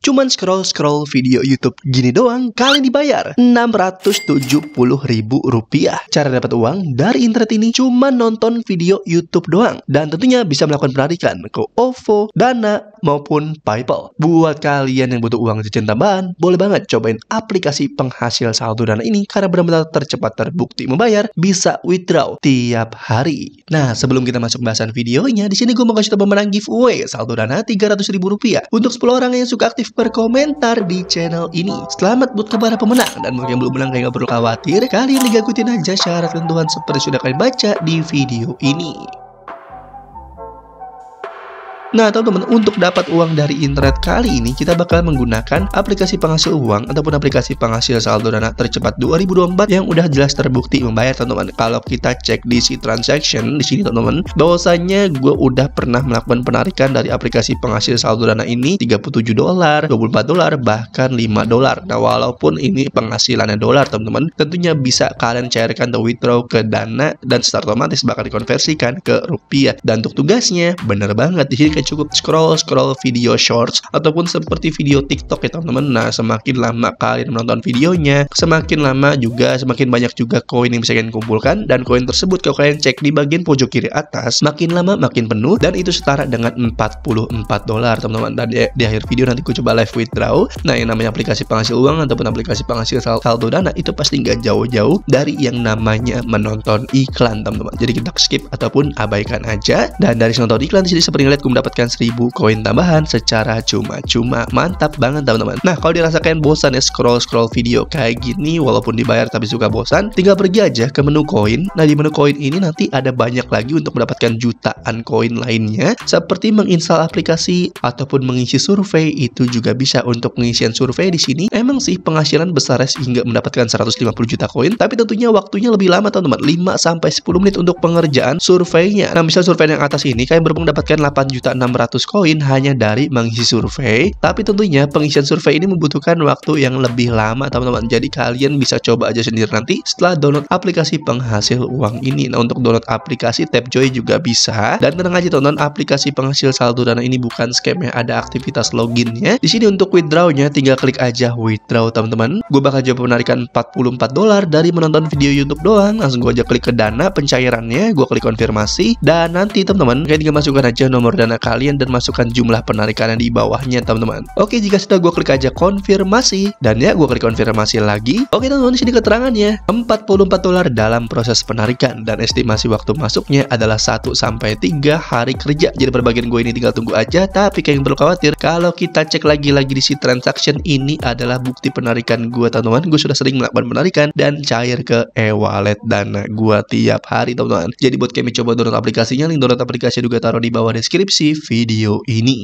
Cuman scroll-scroll video YouTube gini doang, kalian dibayar ribu rupiah. Cara dapat uang dari internet ini cuma nonton video YouTube doang. Dan tentunya bisa melakukan penarikan ke OVO, Dana, maupun PayPal. Buat kalian yang butuh uang jajan tambahan, boleh banget cobain aplikasi penghasil saldo dana ini karena benar-benar tercepat terbukti membayar, bisa withdraw tiap hari. Nah, sebelum kita masuk bahasan videonya, di sini gue mau kasih tau pemenang giveaway saldo dana Rp300.000 untuk 10 orang yang suka aktif berkomentar di channel ini. Selamat buat kepada pemenang dan mungkin yang belum menang kayak gak perlu khawatir, kalian digagutin aja syarat ketentuan seperti sudah kalian baca di video ini. Nah, teman-teman, untuk dapat uang dari internet kali ini, kita bakal menggunakan aplikasi penghasil uang ataupun aplikasi penghasil saldo dana tercepat 2024 yang udah jelas terbukti membayar, teman-teman. Kalau kita cek di si transaction di sini, teman-teman, bahwasanya gue udah pernah melakukan penarikan dari aplikasi penghasil saldo dana ini 37 dolar, 24 dolar, bahkan 5 dolar. Nah, walaupun ini penghasilannya dolar, teman-teman, tentunya bisa kalian cairkan atau withdraw ke dana dan secara otomatis bakal dikonversikan ke rupiah. Dan untuk tugasnya, bener banget di sini ya cukup scroll scroll video shorts ataupun seperti video TikTok ya teman-teman. Nah, semakin lama kalian menonton videonya, semakin lama juga semakin banyak juga koin yang bisa kalian kumpulkan dan koin tersebut kalau kalian cek di bagian pojok kiri atas, makin lama makin penuh dan itu setara dengan 44 dolar teman-teman. Dan di, di akhir video nanti gue coba live withdraw. Nah, yang namanya aplikasi penghasil uang ataupun aplikasi penghasil saldo dana itu pasti nggak jauh-jauh dari yang namanya menonton iklan teman-teman. Jadi kita skip ataupun abaikan aja dan dari nonton iklan di sini seperti ngeliat gue mendapat mendapatkan 1000 koin tambahan secara cuma-cuma. Mantap banget teman-teman. Nah, kalau dirasakan bosan ya scroll-scroll video kayak gini walaupun dibayar tapi suka bosan, tinggal pergi aja ke menu koin. Nah, di menu koin ini nanti ada banyak lagi untuk mendapatkan jutaan koin lainnya seperti menginstal aplikasi ataupun mengisi survei itu juga bisa untuk pengisian survei di sini. Emang sih penghasilan besar ya sehingga mendapatkan 150 juta koin, tapi tentunya waktunya lebih lama teman-teman, 5 sampai 10 menit untuk pengerjaan surveinya. Nah, misal survei yang atas ini kalian berpeng mendapatkan 8 juta 600 koin hanya dari mengisi survei. Tapi tentunya pengisian survei ini membutuhkan waktu yang lebih lama teman-teman. Jadi kalian bisa coba aja sendiri nanti setelah download aplikasi penghasil uang ini. Nah untuk download aplikasi Tapjoy juga bisa. Dan tenang aja teman-teman aplikasi penghasil saldo dana ini bukan scam ya. Ada aktivitas loginnya. Di sini untuk withdrawnya tinggal klik aja withdraw teman-teman. Gue bakal coba penarikan 44 dolar dari menonton video YouTube doang. Langsung gue aja klik ke dana pencairannya. Gue klik konfirmasi dan nanti teman-teman kalian tinggal masukkan aja nomor dana kalian kalian dan masukkan jumlah penarikan di bawahnya teman-teman. Oke, jika sudah gue klik aja konfirmasi dan ya gue klik konfirmasi lagi. Oke teman-teman di sini keterangannya 44 dolar dalam proses penarikan dan estimasi waktu masuknya adalah 1 sampai tiga hari kerja. Jadi perbagian gue ini tinggal tunggu aja tapi kayak yang perlu khawatir kalau kita cek lagi-lagi di si transaction ini adalah bukti penarikan gue teman-teman. Gue sudah sering melakukan penarikan dan cair ke e-wallet dana gue tiap hari teman-teman. Jadi buat kami coba download aplikasinya, link download aplikasi juga taruh di bawah deskripsi video ini.